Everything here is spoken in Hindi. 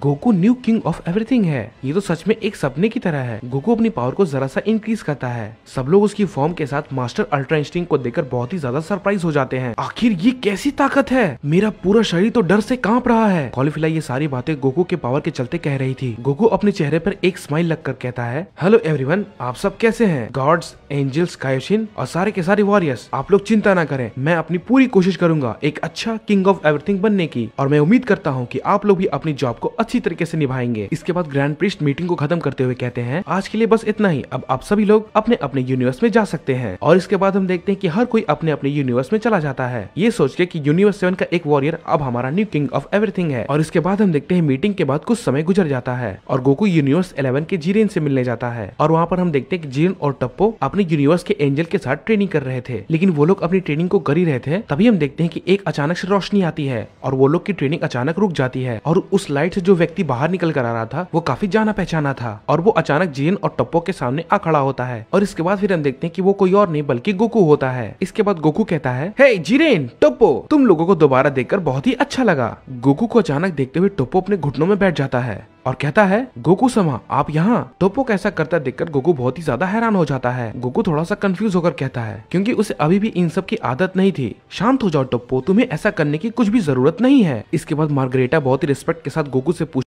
Goku new king of everything है ये तो सच में एक सपने की तरह है गोकू अपनी पावर को जरा सा इंक्रीज करता है सब लोग उसकी फॉर्म के साथ मास्टर अल्ट्रा इंस्टिंग को देखकर बहुत ही ज्यादा सरप्राइज हो जाते हैं आखिर ये कैसी ताकत है मेरा पूरा शरीर तो डर से कांप रहा है कॉलीफिला ये सारी बातें गोकू के पावर के चलते कह रही थी गोकू अपने चेहरे पर एक स्माइल कर कहता है हेलो एवरीवन आप सब कैसे हैं गॉड्स एंजल्स कायोशिन और सारे के सारे वॉरियर्स आप लोग चिंता ना करें मैं अपनी पूरी कोशिश करूंगा एक अच्छा किंग ऑफ एवरीथिंग बनने की और मैं उम्मीद करता हूँ की आप लोग भी अपनी जॉब को अच्छी तरीके से निभाएंगे इसके बाद ग्रैंड प्रिस्ट मीटिंग को खत्म करते हुए कहते हैं आज के लिए बस इतना ही अब आप सभी लोग अपने अपने यूनिवर्स में जा सकते हैं और इसके बाद हम देखते हैं की हर कोई अपने अपने यूनिवर्स में चला जाता है ये सोच के की यूनिवर्स सेवन का एक वॉरियर अब हमारा न्यू किंग ऑफ एवरीथिंग है और इसके बाद हम देखते हैं मीटिंग के बाद कुछ समय गुजर जाता है और गोकू यूनिवर्स इलेवन के जीरेन से मिलने जाता है और वहाँ पर हम देखते हैं की जीरेन और टप्पो अपने यूनिवर्स के एंजल के साथ ट्रेनिंग कर रहे थे लेकिन वो लोग अपनी ट्रेनिंग को कर ही रहे थे तभी हम देखते हैं की एक अचानक से रोशनी आती है और वो लोग की ट्रेनिंग अचानक रुक जाती है और उस लाइट से जो व्यक्ति बाहर निकल कर आ रहा था वो काफी जाना पहचाना था और वो अचानक जेन और टप्पो के सामने आ खड़ा होता है और इसके बाद फिर हम देखते हैं कि वो कोई और नहीं बल्कि गोकू होता है इसके बाद गोकू कहता है हे जीरेन टप्पो तुम लोगों को दोबारा देखकर बहुत ही अच्छा लगा गोकू को अचानक देखते हुए टप्पो अपने घुटनों में बैठ जाता है और कहता है गोकू समा आप यहाँ टोपो तो कैसा करता देखकर गोकू बहुत ही ज्यादा हैरान हो जाता है गोकू थोड़ा सा कंफ्यूज होकर कहता है क्योंकि उसे अभी भी इन सब की आदत नहीं थी शांत हो जाओ टोप्पो तुम्हें ऐसा करने की कुछ भी जरूरत नहीं है इसके बाद मार्गरेटा बहुत ही रिस्पेक्ट के साथ गोकू से पूछ